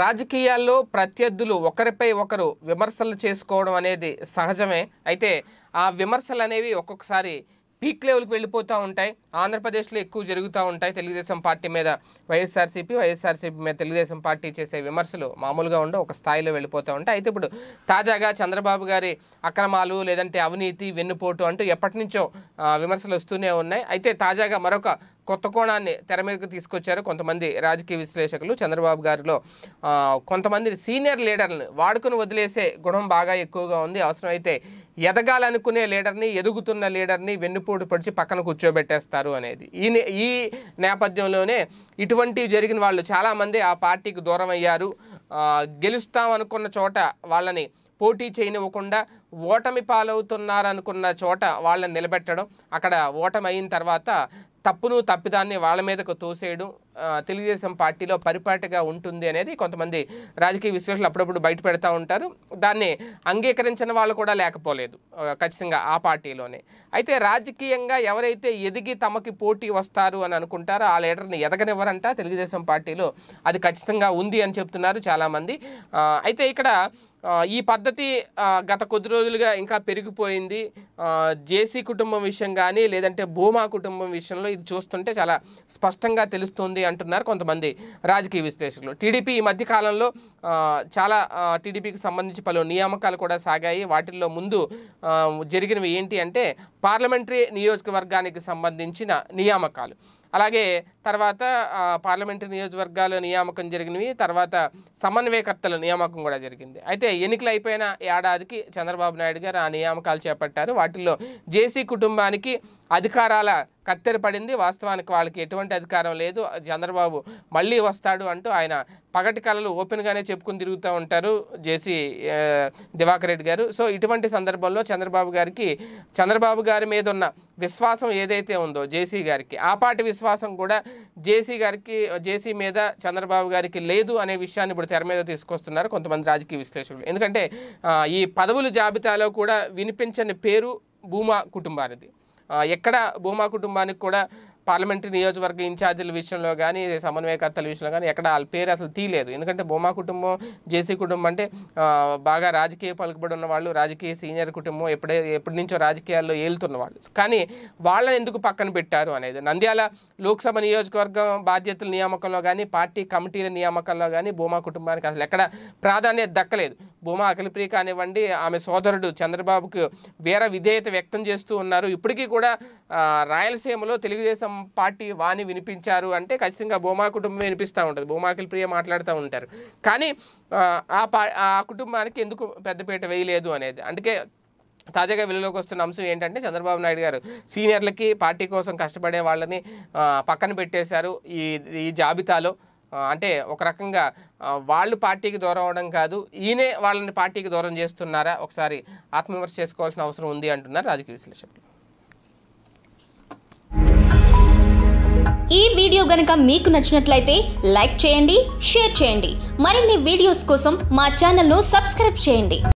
రాజకీయాల్లో ప్రత్యర్థులు ఒకరిపై ఒకరు విమర్శలు చేసుకోవడం అనేది సహజమే అయితే ఆ విమర్శలు అనేవి ఒక్కొక్కసారి పీక్ లెవెల్కి వెళ్ళిపోతూ ఉంటాయి ఆంధ్రప్రదేశ్లో ఎక్కువ జరుగుతూ ఉంటాయి తెలుగుదేశం పార్టీ మీద వైఎస్ఆర్సీపీ వైఎస్ఆర్సీపీ మీద తెలుగుదేశం పార్టీ చేసే విమర్శలు మామూలుగా ఉండే ఒక స్థాయిలో వెళ్ళిపోతూ ఉంటాయి అయితే ఇప్పుడు తాజాగా చంద్రబాబు గారి అక్రమాలు లేదంటే అవినీతి వెన్నుపోటు అంటూ ఎప్పటి నుంచో విమర్శలు వస్తూనే ఉన్నాయి అయితే తాజాగా మరొక కొత్త కోణాన్ని తెర మీదకు తీసుకొచ్చారు కొంతమంది రాజకీయ విశ్లేషకులు చంద్రబాబు గారిలో కొంతమంది సీనియర్ లీడర్ని వాడుకుని వదిలేసే గుణం బాగా ఎక్కువగా ఉంది అవసరమైతే ఎదగాలనుకునే లీడర్ని ఎదుగుతున్న లీడర్ని వెన్నుపోటు పడిచి పక్కన కూర్చోబెట్టేస్తారు అనేది ఈ ఈ నేపథ్యంలోనే ఇటువంటివి జరిగిన వాళ్ళు చాలామంది ఆ పార్టీకి దూరం అయ్యారు గెలుస్తామనుకున్న చోట వాళ్ళని పోటీ చేయనివ్వకుండా ఓటమి పాలవుతున్నారనుకున్న చోట వాళ్ళని నిలబెట్టడం అక్కడ ఓటమి అయిన తర్వాత తప్పును తప్పిదాన్ని వాళ్ళ మీదకు తోసేయడం తెలుగుదేశం పార్టీలో పరిపాటిగా ఉంటుంది అనేది కొంతమంది రాజకీయ విశ్లేషణలు అప్పుడప్పుడు బయట పెడతా ఉంటారు దాన్ని అంగీకరించిన వాళ్ళు కూడా లేకపోలేదు ఖచ్చితంగా ఆ పార్టీలోనే అయితే రాజకీయంగా ఎవరైతే ఎదిగి తమకి పోటీ వస్తారు అని అనుకుంటారో ఆ లీడర్ని ఎదగనివ్వరంట తెలుగుదేశం పార్టీలో అది ఖచ్చితంగా ఉంది అని చెప్తున్నారు చాలామంది అయితే ఇక్కడ ఈ పద్ధతి గత కొద్ది రోజులుగా ఇంకా పెరిగిపోయింది జేసీ కుటుంబం విషయం కానీ లేదంటే భూమా కుటుంబం విషయంలో ఇది చూస్తుంటే చాలా స్పష్టంగా తెలుస్తుంది అంటున్నారు కొంతమంది రాజకీయ విశ్లేషకులు టీడీపీ ఈ మధ్య కాలంలో చాలా టీడీపీకి సంబంధించి పలు నియామకాలు కూడా సాగాయి వాటిల్లో ముందు జరిగినవి ఏంటి అంటే పార్లమెంటరీ నియోజకవర్గానికి సంబంధించిన నియామకాలు అలాగే తర్వాత పార్లమెంటరీ నియోజకవర్గాలు నియామకం జరిగినవి తర్వాత సమన్వయకర్తల నియామకం కూడా జరిగింది అయితే ఎన్నికలు అయిపోయిన ఏడాదికి చంద్రబాబు నాయుడు గారు ఆ నియామకాలు చేపట్టారు వాటిల్లో జేసీ కుటుంబానికి అధికారాల కత్తెర పడింది వాస్తవానికి వాళ్ళకి ఎటువంటి అధికారం లేదు చంద్రబాబు మళ్ళీ వస్తాడు అంటూ ఆయన పగటి కళలు ఓపెన్గానే చెప్పుకుని తిరుగుతూ ఉంటారు జేసీ దివాకర్ రెడ్డి గారు సో ఇటువంటి సందర్భంలో చంద్రబాబు గారికి చంద్రబాబు గారి మీద ఉన్న విశ్వాసం ఏదైతే ఉందో జేసీ గారికి ఆ పాటి విశ్వాసం కూడా జేసీ గారికి జేసీ మీద చంద్రబాబు గారికి లేదు అనే విషయాన్ని ఇప్పుడు తెర మీద తీసుకొస్తున్నారు కొంతమంది రాజకీయ విశ్లేషకులు ఎందుకంటే ఈ పదవుల జాబితాలో కూడా వినిపించని పేరు భూమా కుటుంబానిది ఎక్కడ భూమా కుటుంబానికి కూడా పార్లమెంటరీ నియోజకవర్గ ఇన్ఛార్జీల విషయంలో కానీ సమన్వయకర్తల విషయంలో కానీ ఎక్కడ వాళ్ళ పేరు అసలు తీయలేదు ఎందుకంటే బొమ్మా కుటుంబం జేసీ కుటుంబం అంటే బాగా రాజకీయ పలుకుబడి ఉన్న వాళ్ళు రాజకీయ సీనియర్ కుటుంబం ఎప్పుడే ఎప్పటి నుంచో రాజకీయాల్లో ఏలుతున్న వాళ్ళు కానీ వాళ్ళని ఎందుకు పక్కన పెట్టారు అనేది నంద్యాల లోక్సభ నియోజకవర్గం బాధ్యతల నియామకంలో కానీ పార్టీ కమిటీల నియామకంలో కానీ బొమ్మా కుటుంబానికి అసలు ఎక్కడ ప్రాధాన్యత దక్కలేదు భూమా అఖిలప్రియ కానివ్వండి ఆమె సోదరుడు చంద్రబాబుకు వేర విధేయత వ్యక్తం చేస్తూ ఉన్నారు ఇప్పటికీ కూడా రాయలసీమలో తెలుగుదేశం పార్టీ వాణి వినిపించారు అంటే ఖచ్చితంగా భూమా కుటుంబం వినిపిస్తూ ఉంటుంది భూమా అఖిలప్రియ మాట్లాడుతూ ఉంటారు కానీ ఆ ఆ కుటుంబానికి ఎందుకు పెద్దపీట వేయలేదు అనేది అందుకే తాజాగా వెలుగులోకి వస్తున్న అంశం ఏంటంటే చంద్రబాబు నాయుడు గారు సీనియర్లకి పార్టీ కోసం కష్టపడే వాళ్ళని పక్కన పెట్టేశారు ఈ ఈ జాబితాలో అంటే ఒక రకంగా వాళ్ళు పార్టీకి దూరం అవడం కాదు ఈయనే వాళ్ళని పార్టీకి దూరం చేస్తున్నారా ఒకసారి ఆత్మవిమర్శ చేసుకోవాల్సిన అవసరం ఉంది అంటున్నారు రాజకీయ విశ్లేషకులు ఈ వీడియో గనక మీకు నచ్చినట్లయితే లైక్ చేయండి షేర్ చేయండి మరిన్ని వీడియోస్ కోసం మా ఛానల్ను సబ్స్క్రైబ్ చేయండి